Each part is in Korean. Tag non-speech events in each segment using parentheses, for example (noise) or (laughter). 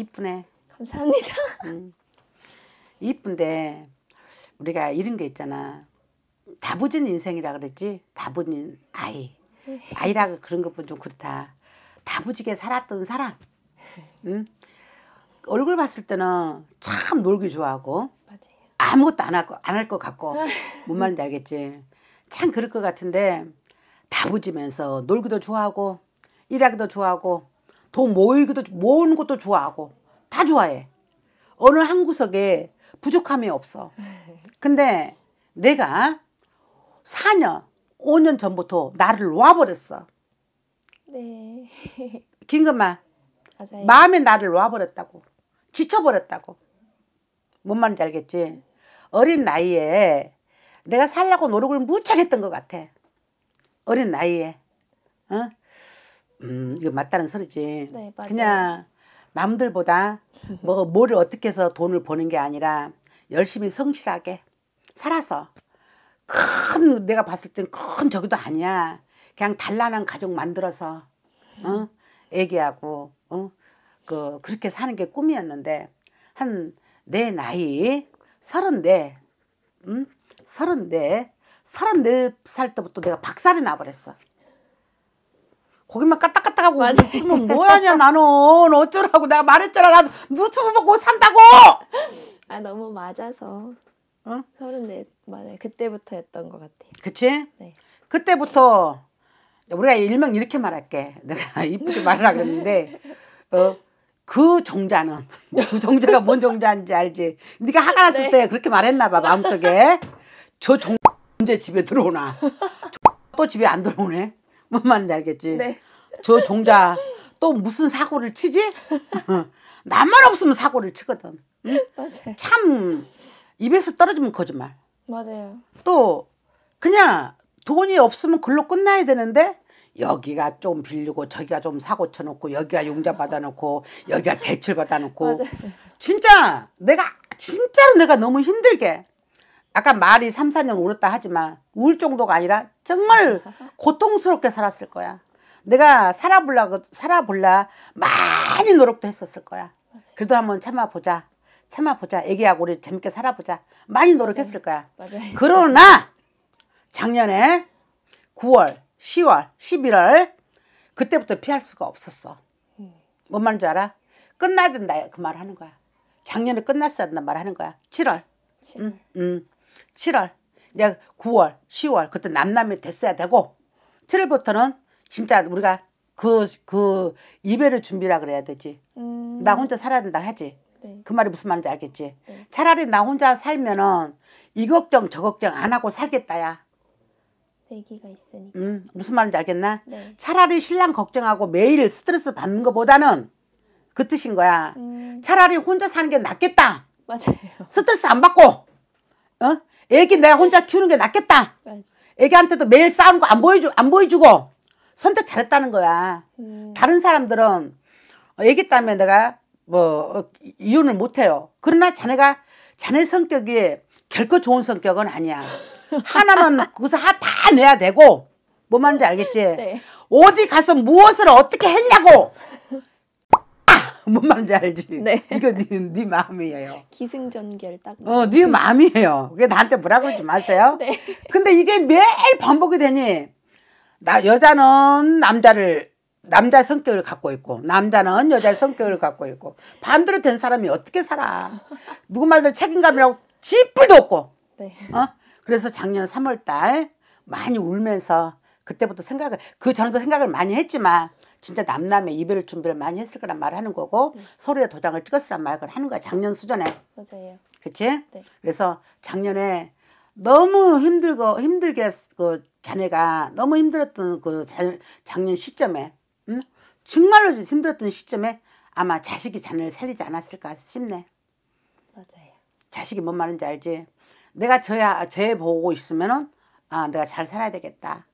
이쁘네. 감사합니다. 음. 이쁜데 우리가 이런 게 있잖아. 다부진 인생이라 그랬지. 다부진 아이. 아이라 그런 것보좀 그렇다. 다부지게 살았던 사람. 응? 음? 얼굴 봤을 때는 참 놀기 좋아하고 맞아요. 아무것도 안 하고 안할것 같고 아. 뭔 말인지 알겠지. 참 그럴 것 같은데 다부지면서 놀기도 좋아하고 일하기도 좋아하고 돈 모으기도 모으는 것도 좋아하고 다 좋아해. 어느 한 구석에 부족함이 없어. 근데 내가 4년, 5년 전부터 나를 놓아버렸어. 네. 긴급만. 맞아요. 마음에 나를 놓아버렸다고. 지쳐버렸다고. 뭔 말인지 알겠지? 어린 나이에 내가 살려고 노력을 무척 했던 것 같아. 어린 나이에. 어? 음 이거 맞다는 소리지. 네, 맞아요. 그냥 남들보다 뭐 뭐를 어떻게 해서 돈을 버는 게 아니라 열심히 성실하게 살아서 큰 내가 봤을 땐 큰 저기도 아니야. 그냥 단란한 가족 만들어서 어? 애기하고 어? 그 그렇게 사는 게 꿈이었는데 한 내 나이 서른대 응? 음? 서른대 서른네 살 때부터 내가 박살이 나버렸어. 거기만 까딱까딱하고 웃 뭐하냐 뭐 나는 어쩌라고 내가 말했잖아 나 유튜브 보고 산다고 아 너무 맞아서 응? 어? 34 맞아요 그때부터였던 것 같아요 그치? 네 그때부터 우리가 일명 이렇게 말할게 내가 (laughs) 이쁘게 말하라 그랬는데 어, 그 종자는 그 종자가 뭔 종자인지 알지 네가 화가 났을 네. 때 그렇게 말했나 봐 마음속에 저 종... 언제 집에 들어오나 또 집에 안 들어오네 뭔 말인지 알겠지? 네. 저 종자 또 무슨 사고를 치지? (laughs) 나만 없으면 사고를 치거든. 응? 맞아요. 참 입에서 떨어지면 거짓말. 맞아요. 또 그냥 돈이 없으면 글로 끝나야 되는데 여기가 좀 빌리고 저기가 좀 사고 쳐놓고 여기가 용자 받아놓고 여기가 대출 받아놓고 (laughs) 진짜 내가 진짜로 내가 너무 힘들게 아까 말이 3, 4년 울었다 하지만 울 정도가 아니라 정말 (laughs) 고통스럽게 살았을 거야. 내가 살아볼라, 살아볼라 많이 노력도 했었을 거야. 그래도 한번 참아보자. 참아보자. 애기하고 우리 재밌게 살아보자. 많이 노력했을 거야. 그러나 작년에 9월, 10월, 11월 그때부터 피할 수가 없었어. 음. 뭔 말인 줄 알아? 끝나야 된다 그 말 하는 거야. 작년에 끝났어야 된다 말 하는 거야. 7월. 7월. 응, 응. 7월, 내가 9월, 10월 그때 남남이 됐어야 되고 7월부터는 진짜 우리가 그, 그 이별의 준비라 그래야 되지. 음. 나 혼자 살아야 된다 하지. 네. 그 말이 무슨 말인지 알겠지. 네. 차라리 나 혼자 살면은 이 걱정 저 걱정 안 하고 살겠다야. 얘기가 있으니까. 음, 무슨 말인지 알겠나? 네. 차라리 신랑 걱정하고 매일 스트레스 받는 것보다는 그 뜻인 거야. 음. 차라리 혼자 사는 게 낫겠다. 맞아요. 스트레스 안 받고 어? 애기 내가 혼자 키우는 게 낫겠다. 애기한테도 매일 싸우는 거 안 보여주 안 보여주고 선택 잘했다는 거야. 음. 다른 사람들은 애기 때문에 내가 뭐 어, 이혼을 못 해요. 그러나 자네가 자네 성격이 결코 좋은 성격은 아니야. (laughs) 하나만 거기서 다 내야 되고 뭐 말인지 알겠지? 네. 어디 가서 무엇을 어떻게 했냐고 뭔 말인지 알지? (laughs) 네. 이거 네, 네 마음이에요. 기승전결 딱. 어, 네 마음이에요. 그게 나한테 뭐라 그러지 마세요. (laughs) 네. 근데 이게 매일 반복이 되니 나 여자는 남자를 남자 성격을 갖고 있고 남자는 여자의 성격을 갖고 있고 반대로 된 사람이 어떻게 살아? 누구 말대로 책임감이라고 지뿔도 없고. 네. 어? 그래서 작년 3월 달 많이 울면서 그때부터 생각을 그 전에도 생각을 많이 했지만 진짜 남남의 이별 준비를 많이 했을 거란 말을 하는 거고 네. 서로의 도장을 찍었으란 말을 하는 거야 작년 수전에 맞아요 그치? 네. 그래서 작년에 너무 힘들고 힘들게 그 자네가 너무 힘들었던 그 자, 작년 시점에 응? 정말로 힘들었던 시점에 아마 자식이 자네를 살리지 않았을까 싶네 맞아요 자식이 뭔 말인지 알지? 내가 저야 쟤 보고 있으면은 아 내가 잘 살아야 되겠다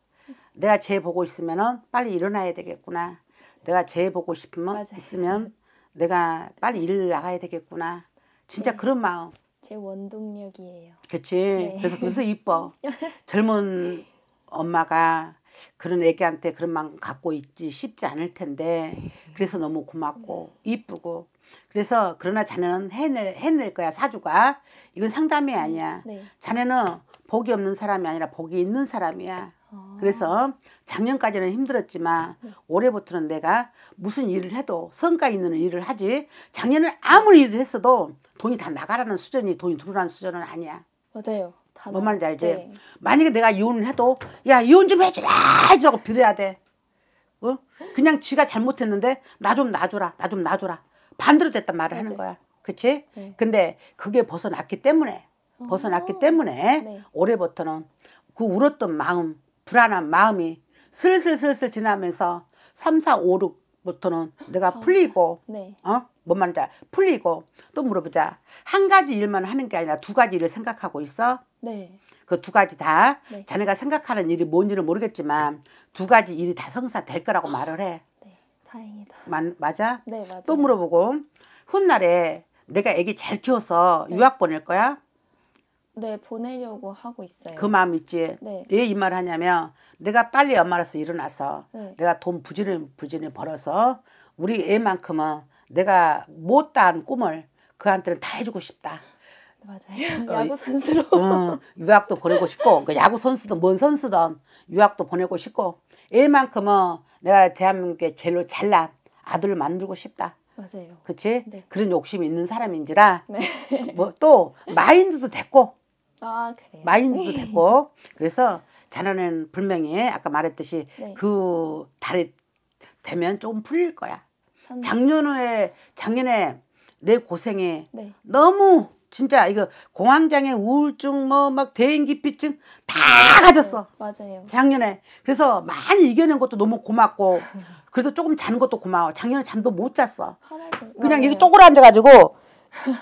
내가 쟤 보고 있으면은 빨리 일어나야 되겠구나. 내가 쟤 보고 싶으면 맞아요. 있으면 내가 빨리 일 나가야 되겠구나. 진짜 네. 그런 마음. 제 원동력이에요. 그렇지. 네. 그래서 그래서 이뻐. (laughs) 젊은 엄마가 그런 애기한테 그런 마음 갖고 있지 쉽지 않을 텐데 그래서 너무 고맙고 네. 이쁘고 그래서 그러나 자네는 해낼 해낼 거야 사주가 이건 상담이 아니야. 네. 자네는 복이 없는 사람이 아니라 복이 있는 사람이야. 그래서 작년까지는 힘들었지만 네. 올해부터는 내가 무슨 일을 해도 성과 있는 일을 하지 작년에 아무리 일을 했어도 돈이 다 나가라는 수준이 돈이 들어오는 수준은 아니야. 맞아요. 뭔 말인지 알지? 네. 만약에 내가 이혼을 해도 야 이혼 좀 해주라 라고 빌어야 돼. 어? 그냥 지가 잘못했는데 나 좀 놔줘라 나 좀 놔줘라 반대로 됐단 말을 맞아요. 하는 거야. 그치? 네. 근데 그게 벗어났기 때문에 어. 벗어났기 때문에 네. 올해부터는 그 울었던 마음 불안한 마음이 슬슬슬슬 지나면서 3, 4, 5, 6부터는 내가 어, 풀리고 네. 어? 뭔 말인지 풀리고 또 물어보자. 한 가지 일만 하는 게 아니라 두 가지 를 생각하고 있어? 네. 그 두 가지 다 네. 자네가 생각하는 일이 뭔지는 모르겠지만 두 가지 일이 다 성사될 거라고 아, 말을 해. 네, 다행이다. 마, 맞아? 네, 맞아. 또 물어보고 훗날에 내가 애기 잘 키워서 네. 유학 보낼 거야? 네, 보내려고 하고 있어요. 그 마음 있지. 네. 왜이말 하냐면 내가 빨리 엄마로서 일어나서 네. 내가 돈 부지런히 부지런히 벌어서 우리 애만큼은 내가 못다한 꿈을 그한테는 다 해주고 싶다. 맞아요. 어, 야구 선수로. 응, 유학도 보내고 싶고 그 야구 선수든 뭔 선수든 유학도 보내고 싶고 애만큼은 내가 대한민국에 제일 잘난 아들을 만들고 싶다. 맞아요. 그치? 네. 그런 욕심이 있는 사람인지라 네. 뭐또 마인드도 됐고 아, 그래요? 말린도 네. 됐고 그래서 자네는 분명히 아까 말했듯이 네. 그 달에 되면 조금 풀릴 거야. 작년에 작년에 내 고생에 네. 너무 진짜 이거 공황장애 우울증 뭐 막 대인기피증 다 가졌어. 네, 맞아요. 작년에 그래서 많이 이겨낸 것도 너무 고맙고 (laughs) 그래도 조금 자는 것도 고마워. 작년에 잠도 못 잤어. 그냥 맞아요. 여기 네. 쪼그라 앉아가지고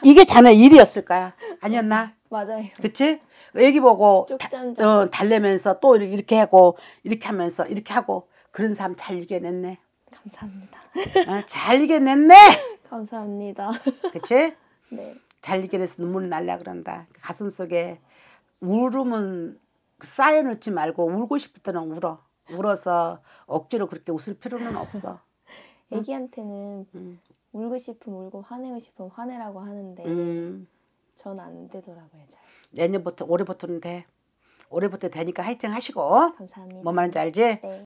이게 자네 일이었을 거야. 아니었나? 맞아요. 그치? 애기 보고 어, 달래면서 또 이렇게 하고 이렇게 하면서 이렇게 하고 그런 사람 잘 이겨냈네. 감사합니다. 어, 잘 이겨냈네. (laughs) 감사합니다. 그치? 네. 잘 이겨내서 눈물 날라 그런다. 그 가슴 속에 울음은 쌓여놓지 그 말고 울고 싶을 때는 울어. 울어서 억지로 그렇게 웃을 필요는 없어. (laughs) 애기한테는 응? 울고 싶으면 울고 화내고 싶으면 화내라고 하는데 음. 전안 되더라고요. 잘. 내년부터 올해부터는 돼. 올해부터 되니까 하이팅 하시고. 감사합니다. 뭔 말인지 알지? 네.